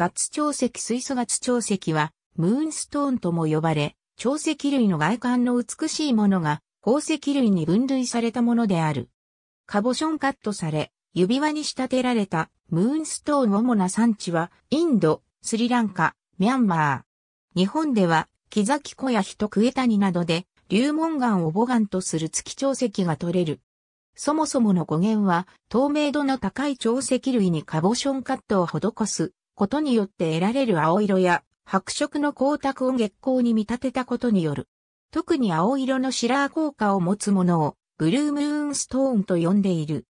ガッツ潮石水素ガッツ潮石は、ムーンストーンとも呼ばれ、潮石類の外観の美しいものが、宝石類に分類されたものである。カボションカットされ、指輪に仕立てられたムーンストーン主な産地は、インド、スリランカ、ミャンマー。日本では、木崎湖や人クエタニなどで、流門岩を母岩とする月潮石が取れる。そもそもの語源は、透明度の高い潮石類にカボションカットを施すことによって得られる青色や白色の光沢を月光に見立てたことによる。特に青色のシラー効果を持つものをブルームーンストーンと呼んでいる。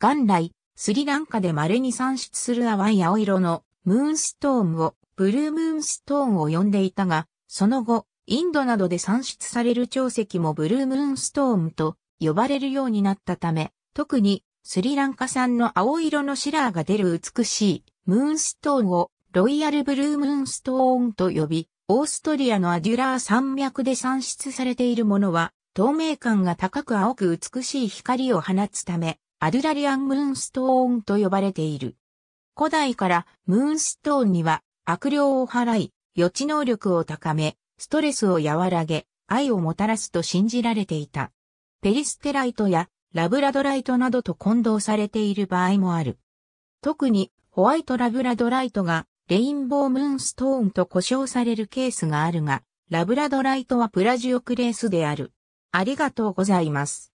元来、スリランカで稀に産出する淡い青色のムーンストーンをブルームーンストーンを呼んでいたが、その後、インドなどで産出される潮石もブルームーンストーンと呼ばれるようになったため、特にスリランカ産の青色のシラーが出る美しいムーンストーンをロイヤルブルームーンストーンと呼び、オーストリアのアデュラー山脈で産出されているものは、透明感が高く青く美しい光を放つため、アデュラリアンムーンストーンと呼ばれている。古代からムーンストーンには悪霊を払い、予知能力を高め、ストレスを和らげ、愛をもたらすと信じられていた。ペリステライトやラブラドライトなどと混同されている場合もある。特にホワイトラブラドライトがレインボームーンストーンと呼称されるケースがあるが、ラブラドライトはプラジオクレースである。ありがとうございます。